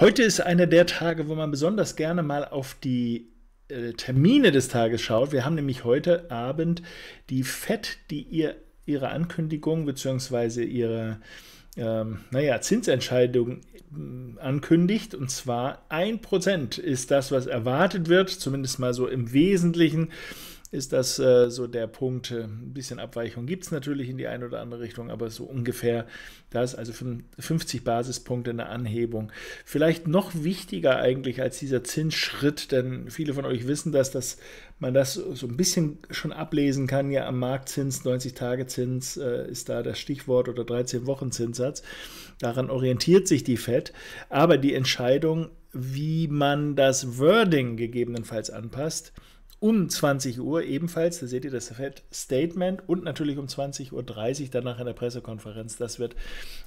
Heute ist einer der Tage, wo man besonders gerne mal auf die äh, Termine des Tages schaut. Wir haben nämlich heute Abend die FED, die ihr, ihre Ankündigung bzw. ihre ähm, naja, Zinsentscheidung mm, ankündigt. Und zwar 1% ist das, was erwartet wird, zumindest mal so im Wesentlichen ist das äh, so der Punkt. Äh, ein bisschen Abweichung gibt es natürlich in die eine oder andere Richtung, aber so ungefähr das, also 50 Basispunkte eine Anhebung. Vielleicht noch wichtiger eigentlich als dieser Zinsschritt, denn viele von euch wissen, dass das man das so ein bisschen schon ablesen kann, ja am Marktzins, 90-Tage-Zins äh, ist da das Stichwort oder 13-Wochen-Zinssatz. Daran orientiert sich die FED. Aber die Entscheidung, wie man das Wording gegebenenfalls anpasst, um 20 Uhr ebenfalls, da seht ihr das Fed-Statement und natürlich um 20.30 Uhr danach in der Pressekonferenz. Das wird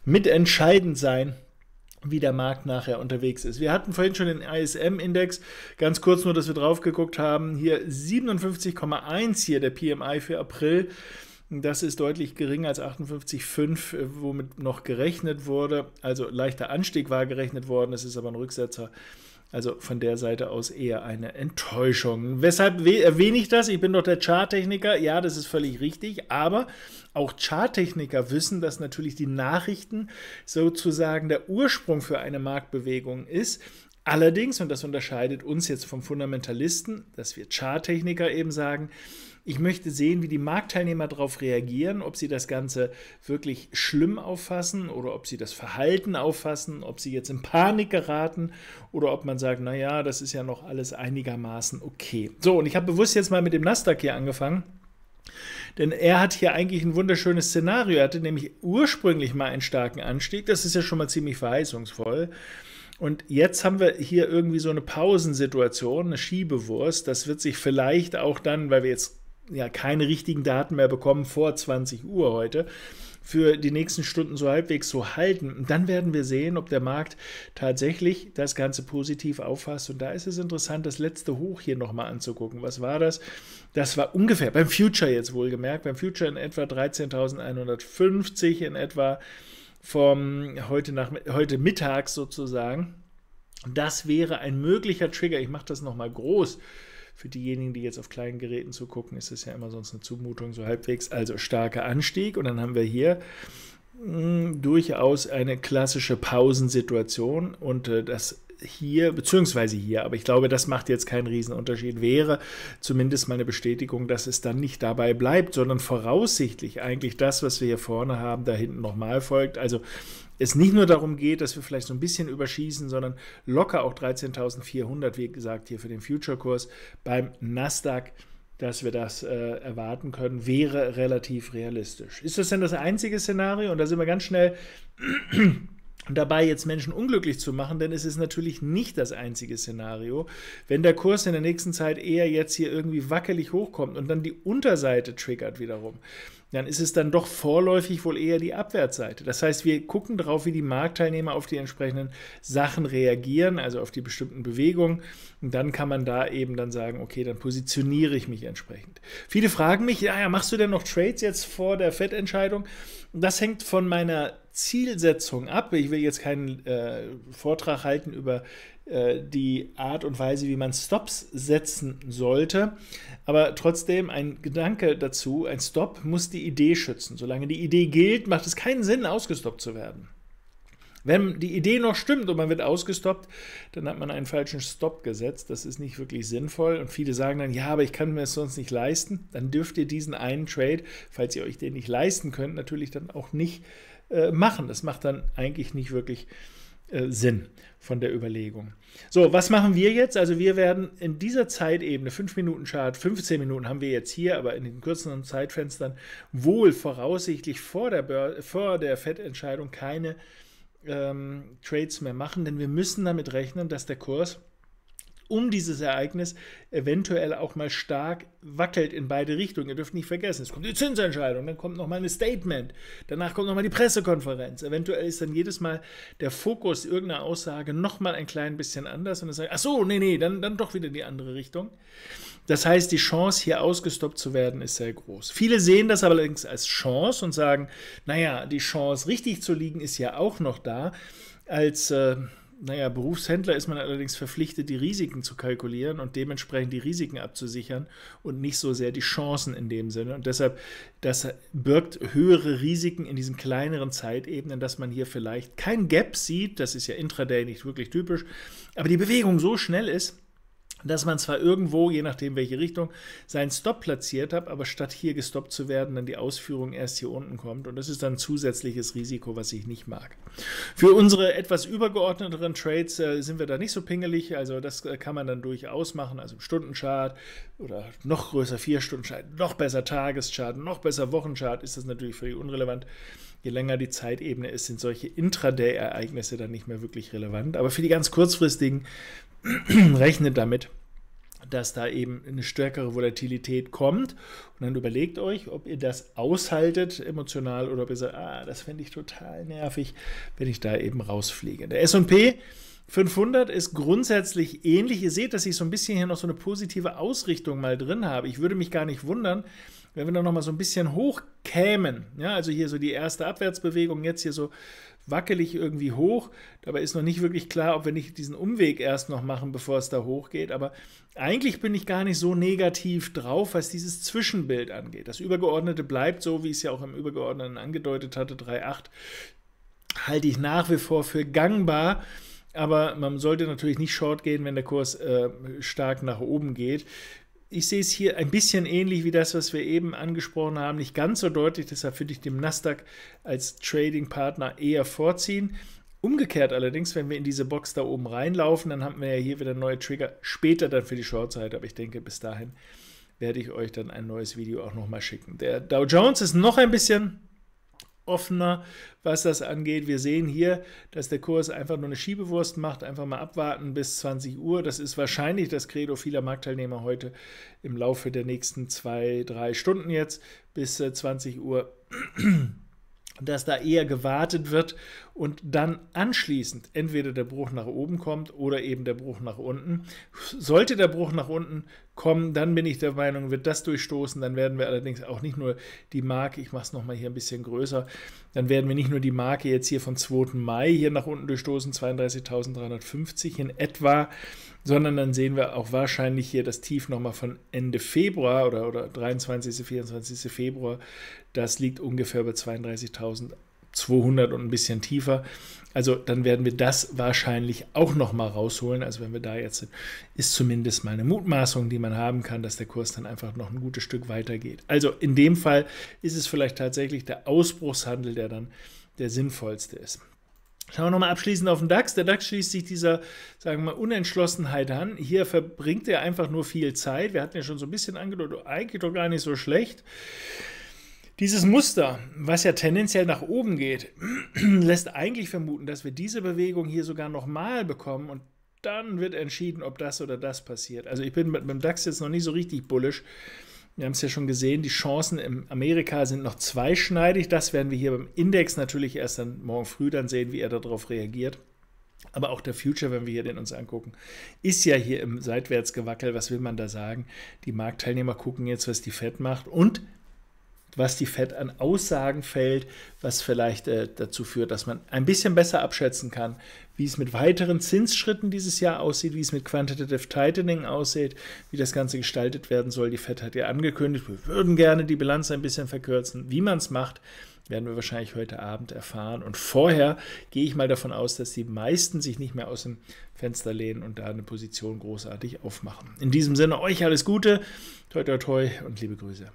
mitentscheidend sein, wie der Markt nachher unterwegs ist. Wir hatten vorhin schon den ISM-Index, ganz kurz nur, dass wir drauf geguckt haben. Hier 57,1 hier der PMI für April. Das ist deutlich geringer als 58,5, womit noch gerechnet wurde. Also leichter Anstieg war gerechnet worden, es ist aber ein Rücksetzer also von der Seite aus eher eine Enttäuschung. Weshalb erwähne ich das? Ich bin doch der Charttechniker. Ja, das ist völlig richtig. Aber auch Charttechniker wissen, dass natürlich die Nachrichten sozusagen der Ursprung für eine Marktbewegung ist. Allerdings, und das unterscheidet uns jetzt vom Fundamentalisten, dass wir Charttechniker eben sagen, ich möchte sehen, wie die Marktteilnehmer darauf reagieren, ob sie das Ganze wirklich schlimm auffassen oder ob sie das Verhalten auffassen, ob sie jetzt in Panik geraten oder ob man sagt, naja, das ist ja noch alles einigermaßen okay. So, und ich habe bewusst jetzt mal mit dem Nasdaq hier angefangen. Denn er hat hier eigentlich ein wunderschönes Szenario. Er hatte nämlich ursprünglich mal einen starken Anstieg. Das ist ja schon mal ziemlich verheißungsvoll. Und jetzt haben wir hier irgendwie so eine Pausensituation, eine Schiebewurst. Das wird sich vielleicht auch dann, weil wir jetzt ja keine richtigen Daten mehr bekommen vor 20 Uhr heute für die nächsten Stunden so halbwegs so halten. Und dann werden wir sehen, ob der Markt tatsächlich das Ganze positiv auffasst. Und da ist es interessant, das letzte Hoch hier nochmal anzugucken. Was war das? Das war ungefähr beim Future jetzt wohlgemerkt, beim Future in etwa 13.150 in etwa vom heute, nach, heute Mittags sozusagen. Das wäre ein möglicher Trigger. Ich mache das nochmal groß für diejenigen, die jetzt auf kleinen Geräten zugucken, ist es ja immer sonst eine Zumutung, so halbwegs. Also starker Anstieg. Und dann haben wir hier mh, hm, durchaus eine klassische Pausensituation. Und äh, das hier, beziehungsweise hier, aber ich glaube, das macht jetzt keinen Riesenunterschied, wäre zumindest mal eine Bestätigung, dass es dann nicht dabei bleibt, sondern voraussichtlich eigentlich das, was wir hier vorne haben, da hinten nochmal folgt. Also es nicht nur darum geht, dass wir vielleicht so ein bisschen überschießen, sondern locker auch 13.400, wie gesagt, hier für den Future-Kurs beim Nasdaq dass wir das äh, erwarten können, wäre relativ realistisch. Ist das denn das einzige Szenario? Und da sind wir ganz schnell dabei jetzt Menschen unglücklich zu machen, denn es ist natürlich nicht das einzige Szenario. Wenn der Kurs in der nächsten Zeit eher jetzt hier irgendwie wackelig hochkommt und dann die Unterseite triggert wiederum, dann ist es dann doch vorläufig wohl eher die Abwärtsseite. Das heißt, wir gucken darauf, wie die Marktteilnehmer auf die entsprechenden Sachen reagieren, also auf die bestimmten Bewegungen. Und dann kann man da eben dann sagen, okay, dann positioniere ich mich entsprechend. Viele fragen mich, ja, machst du denn noch Trades jetzt vor der FED-Entscheidung? Das hängt von meiner Zielsetzung ab. Ich will jetzt keinen äh, Vortrag halten über äh, die Art und Weise, wie man Stops setzen sollte. Aber trotzdem ein Gedanke dazu, ein Stop muss die Idee schützen. Solange die Idee gilt, macht es keinen Sinn, ausgestoppt zu werden. Wenn die Idee noch stimmt und man wird ausgestoppt, dann hat man einen falschen Stop gesetzt. Das ist nicht wirklich sinnvoll. Und viele sagen dann, ja, aber ich kann mir es sonst nicht leisten. Dann dürft ihr diesen einen Trade, falls ihr euch den nicht leisten könnt, natürlich dann auch nicht äh, machen. Das macht dann eigentlich nicht wirklich Sinn. Äh, Sinn von der Überlegung. So, was machen wir jetzt? Also wir werden in dieser Zeitebene, 5 Minuten Chart, 15 Minuten haben wir jetzt hier, aber in den kürzeren Zeitfenstern wohl voraussichtlich vor der, vor der Fettentscheidung keine ähm, Trades mehr machen, denn wir müssen damit rechnen, dass der Kurs um dieses Ereignis eventuell auch mal stark wackelt in beide Richtungen. Ihr dürft nicht vergessen, es kommt die Zinsentscheidung, dann kommt nochmal ein Statement, danach kommt nochmal die Pressekonferenz. Eventuell ist dann jedes Mal der Fokus irgendeiner Aussage nochmal ein klein bisschen anders und dann sagt, ach so, nee, nee, dann, dann doch wieder die andere Richtung. Das heißt, die Chance, hier ausgestoppt zu werden, ist sehr groß. Viele sehen das allerdings als Chance und sagen, naja, die Chance, richtig zu liegen, ist ja auch noch da, als... Äh, naja, Berufshändler ist man allerdings verpflichtet, die Risiken zu kalkulieren und dementsprechend die Risiken abzusichern und nicht so sehr die Chancen in dem Sinne. Und deshalb, das birgt höhere Risiken in diesen kleineren Zeitebenen, dass man hier vielleicht kein Gap sieht, das ist ja intraday nicht wirklich typisch, aber die Bewegung so schnell ist, dass man zwar irgendwo, je nachdem welche Richtung, seinen Stop platziert hat, aber statt hier gestoppt zu werden, dann die Ausführung erst hier unten kommt. Und das ist dann ein zusätzliches Risiko, was ich nicht mag. Für unsere etwas übergeordneteren Trades äh, sind wir da nicht so pingelig. Also das äh, kann man dann durchaus machen. Also im Stundenchart oder noch größer vier stunden chart noch besser Tageschart, noch besser Wochenchart ist das natürlich völlig unrelevant. Je länger die Zeitebene ist, sind solche Intraday-Ereignisse dann nicht mehr wirklich relevant. Aber für die ganz kurzfristigen rechnet damit, dass da eben eine stärkere Volatilität kommt. Und dann überlegt euch, ob ihr das aushaltet emotional oder ob ihr sagt, ah, das fände ich total nervig, wenn ich da eben rausfliege. Der SP 500 ist grundsätzlich ähnlich. Ihr seht, dass ich so ein bisschen hier noch so eine positive Ausrichtung mal drin habe. Ich würde mich gar nicht wundern, wenn wir da nochmal so ein bisschen hoch kämen. Ja, also hier so die erste Abwärtsbewegung, jetzt hier so wackelig irgendwie hoch. Dabei ist noch nicht wirklich klar, ob wir nicht diesen Umweg erst noch machen, bevor es da hochgeht. Aber eigentlich bin ich gar nicht so negativ drauf, was dieses Zwischenbild angeht. Das Übergeordnete bleibt so, wie ich es ja auch im Übergeordneten angedeutet hatte, 3.8, halte ich nach wie vor für gangbar. Aber man sollte natürlich nicht short gehen, wenn der Kurs äh, stark nach oben geht ich sehe es hier ein bisschen ähnlich wie das, was wir eben angesprochen haben. Nicht ganz so deutlich, deshalb würde ich dem Nasdaq als Trading-Partner eher vorziehen. Umgekehrt allerdings, wenn wir in diese Box da oben reinlaufen, dann haben wir ja hier wieder neue Trigger. Später dann für die Shortzeit, aber ich denke, bis dahin werde ich euch dann ein neues Video auch nochmal schicken. Der Dow Jones ist noch ein bisschen offener, was das angeht. Wir sehen hier, dass der Kurs einfach nur eine Schiebewurst macht, einfach mal abwarten bis 20 Uhr. Das ist wahrscheinlich das Credo vieler Marktteilnehmer heute im Laufe der nächsten zwei, drei Stunden jetzt bis 20 äh, Uhr. dass da eher gewartet wird und dann anschließend entweder der Bruch nach oben kommt oder eben der Bruch nach unten. Sollte der Bruch nach unten kommen, dann bin ich der Meinung, wird das durchstoßen. Dann werden wir allerdings auch nicht nur die Marke, ich mache es nochmal hier ein bisschen größer, dann werden wir nicht nur die Marke jetzt hier von 2. Mai hier nach unten durchstoßen, 32.350 in etwa, sondern dann sehen wir auch wahrscheinlich hier das Tief nochmal von Ende Februar oder, oder 23. 24. Februar. Das liegt ungefähr bei 32.000. 200 und ein bisschen tiefer. Also dann werden wir das wahrscheinlich auch nochmal rausholen. Also wenn wir da jetzt sind, ist zumindest mal eine Mutmaßung, die man haben kann, dass der Kurs dann einfach noch ein gutes Stück weitergeht. Also in dem Fall ist es vielleicht tatsächlich der Ausbruchshandel, der dann der sinnvollste ist. Schauen wir nochmal abschließend auf den DAX. Der DAX schließt sich dieser, sagen wir mal, Unentschlossenheit an. Hier verbringt er einfach nur viel Zeit. Wir hatten ja schon so ein bisschen angedeutet, eigentlich doch gar nicht so schlecht. Dieses Muster, was ja tendenziell nach oben geht, lässt eigentlich vermuten, dass wir diese Bewegung hier sogar nochmal bekommen und dann wird entschieden, ob das oder das passiert. Also ich bin mit, mit dem DAX jetzt noch nicht so richtig bullisch. Wir haben es ja schon gesehen, die Chancen in Amerika sind noch zweischneidig. Das werden wir hier beim Index natürlich erst dann morgen früh dann sehen, wie er darauf reagiert. Aber auch der Future, wenn wir hier den uns angucken, ist ja hier im Seitwärtsgewackel. Was will man da sagen? Die Marktteilnehmer gucken jetzt, was die Fed macht und was die Fed an Aussagen fällt, was vielleicht äh, dazu führt, dass man ein bisschen besser abschätzen kann, wie es mit weiteren Zinsschritten dieses Jahr aussieht, wie es mit Quantitative Tightening aussieht, wie das Ganze gestaltet werden soll. Die Fed hat ja angekündigt, wir würden gerne die Bilanz ein bisschen verkürzen. Wie man es macht, werden wir wahrscheinlich heute Abend erfahren. Und vorher gehe ich mal davon aus, dass die meisten sich nicht mehr aus dem Fenster lehnen und da eine Position großartig aufmachen. In diesem Sinne, euch alles Gute, toi toi toi und liebe Grüße.